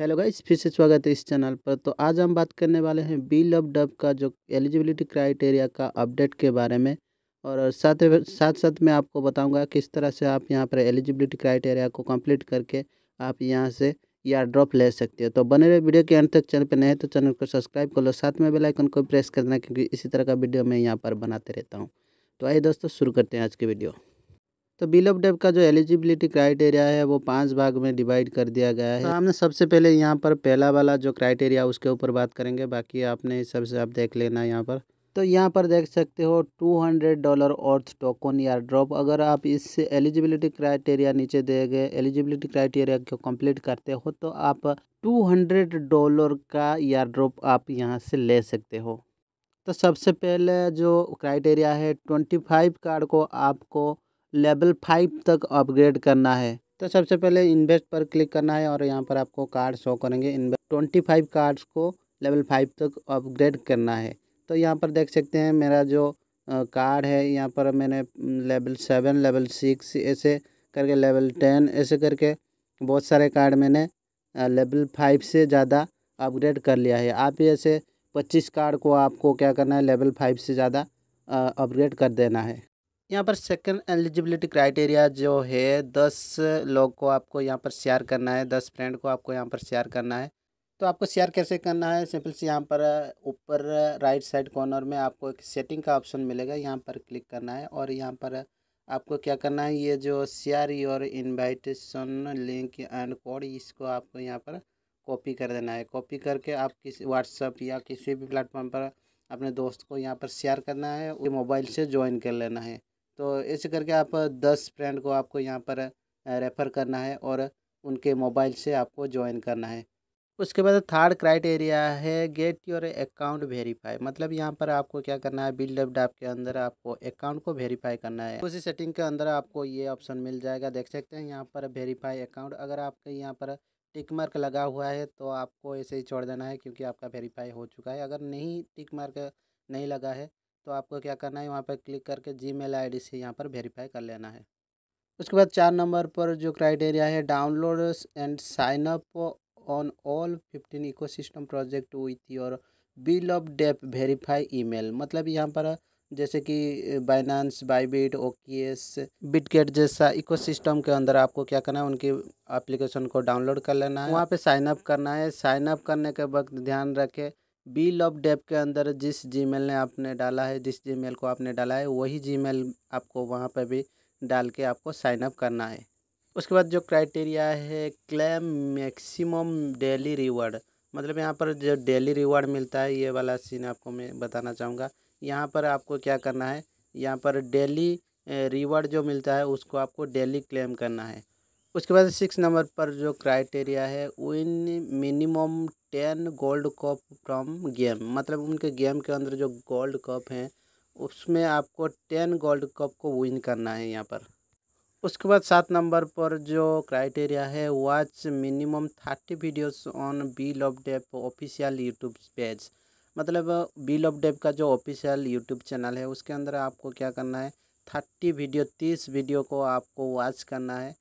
hello guys फिर से स्वागत है इस चैनल पर तो आज हम बात करने वाले हैं बी लव डब का जो एलिजिबिलिटी क्राइटेरिया का अपडेट के बारे में और साथ साथ साथ मैं आपको बताऊंगा किस तरह से आप यहां पर एलिजिबिलिटी क्राइटेरिया को कंप्लीट करके आप यहां से या ड्रॉप ले सकते हो तो बने रहे वीडियो के अंत तक चैनल पर नहीं तो चैनल को सब्सक्राइब कर लो साथ में बेलाइकन को प्रेस कर देना क्योंकि इसी तरह का वीडियो मैं यहाँ पर बनाते रहता हूँ तो आइए दोस्तों शुरू करते हैं आज की वीडियो तो बिल ऑफ डेप का जो एलिजिबिलिटी क्राइटेरिया है वो पांच भाग में डिवाइड कर दिया गया है तो हमने सबसे पहले यहाँ पर पहला वाला जो क्राइटेरिया उसके ऊपर बात करेंगे बाकी आपने सबसे आप देख लेना यहाँ पर तो यहाँ पर देख सकते हो टू हंड्रेड डॉलर ऑर्थ टोकन या ड्रॉप अगर आप इससे एलिजिबिलिटी क्राइटेरिया नीचे दिए गए एलिजिबिलिटी क्राइटेरिया को कंप्लीट करते हो तो आप टू हंड्रेड डॉलर का या ड्रॉप आप यहाँ से ले सकते हो तो सबसे पहले जो क्राइटेरिया है ट्वेंटी फाइव कार्ड को आपको लेवल फाइव तक अपग्रेड करना है तो सबसे पहले इन्वेस्ट पर क्लिक करना है और यहाँ पर आपको कार्ड शो करेंगे इन्वेस्ट ट्वेंटी फाइव कार्ड्स को लेवल फाइव तक अपग्रेड करना है तो यहाँ पर देख सकते हैं मेरा जो कार्ड है यहाँ पर मैंने लेवल सेवन लेवल सिक्स ऐसे करके लेवल टेन ऐसे करके बहुत सारे कार्ड मैंने लेवल फाइव से ज़्यादा अपग्रेड कर लिया है आप ऐसे पच्चीस कार्ड को आपको क्या करना है लेवल फाइव से ज़्यादा अपग्रेड कर देना है यहाँ पर सेकंड एलिजिबिलिटी क्राइटेरिया जो है दस लोग को आपको यहाँ पर शेयर करना है दस फ्रेंड को आपको यहाँ पर शेयर करना है तो आपको शेयर कैसे करना है सिंपल से यहाँ पर ऊपर राइट साइड कॉर्नर में आपको एक सेटिंग का ऑप्शन मिलेगा यहाँ पर क्लिक करना है और यहाँ पर आपको क्या करना है ये जो share your invitation link and code इसको आपको यहाँ पर कॉपी कर देना है कॉपी करके आप किसी व्हाट्सअप या किसी भी प्लेटफॉर्म पर अपने दोस्त को यहाँ पर शेयर करना है मोबाइल से ज्वाइन कर लेना है तो ऐसे करके आप दस फ्रेंड को आपको यहाँ पर रेफ़र करना है और उनके मोबाइल से आपको ज्वाइन करना है उसके बाद थर्ड क्राइटेरिया है गेट योर अकाउंट वेरीफाई मतलब यहाँ पर आपको क्या करना है बिल्डअप ऐप के अंदर आपको अकाउंट को वेरीफाई करना है उसी सेटिंग के अंदर आपको ये ऑप्शन मिल जाएगा देख सकते हैं यहाँ पर वेरीफाई अकाउंट अगर आपके यहाँ पर टिक मार्क लगा हुआ है तो आपको ऐसे ही छोड़ देना है क्योंकि आपका वेरीफाई हो चुका है अगर नहीं टिक मार्क नहीं लगा है तो आपको क्या करना है वहाँ पर क्लिक करके जी मेल से यहाँ पर वेरीफाई कर लेना है उसके बाद चार नंबर पर जो क्राइटेरिया है download and sign up on all fifteen ecosystem project with your bill of dep verify email मतलब यहाँ पर जैसे कि बाइनांस बाईबिट ओकेस बिटगेट जैसा इकोसिस्टम के अंदर आपको क्या करना है उनकी एप्लीकेशन को डाउनलोड कर लेना है वहाँ पे साइन अप करना है साइन अप करने के वक्त ध्यान रखें बिल ऑफ डेप के अंदर जिस जीमेल ने आपने डाला है जिस जीमेल को आपने डाला है वही जीमेल आपको वहाँ पर भी डाल के आपको साइनअप करना है उसके बाद जो क्राइटेरिया है क्लेम मैक्सिमम डेली रिवॉर्ड मतलब यहाँ पर जो डेली रिवॉर्ड मिलता है ये वाला सीन आपको मैं बताना चाहूँगा यहाँ पर आपको क्या करना है यहाँ पर डेली रिवॉर्ड जो मिलता है उसको आपको डेली क्लेम करना है उसके बाद सिक्स नंबर पर जो क्राइटेरिया है win minimum ten gold cup from game मतलब उनके गेम के अंदर जो गोल्ड कप हैं उसमें आपको टेन गोल्ड कप को विन करना है यहाँ पर उसके बाद सात नंबर पर जो क्राइटेरिया है watch minimum thirty videos on B love dep official YouTube page मतलब बिल ऑफ डेप का जो ऑफिशियल यूट्यूब चैनल है उसके अंदर आपको क्या करना है थर्टी वीडियो तीस वीडियो को आपको वॉच करना है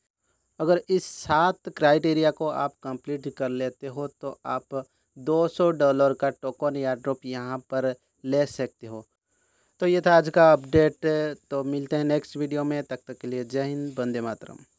अगर इस सात क्राइटेरिया को आप कंप्लीट कर लेते हो तो आप 200 डॉलर का टोकन या ड्रॉप यहाँ पर ले सकते हो तो ये था आज का अपडेट तो मिलते हैं नेक्स्ट वीडियो में तब तक, तक के लिए जय हिंद वंदे मातरम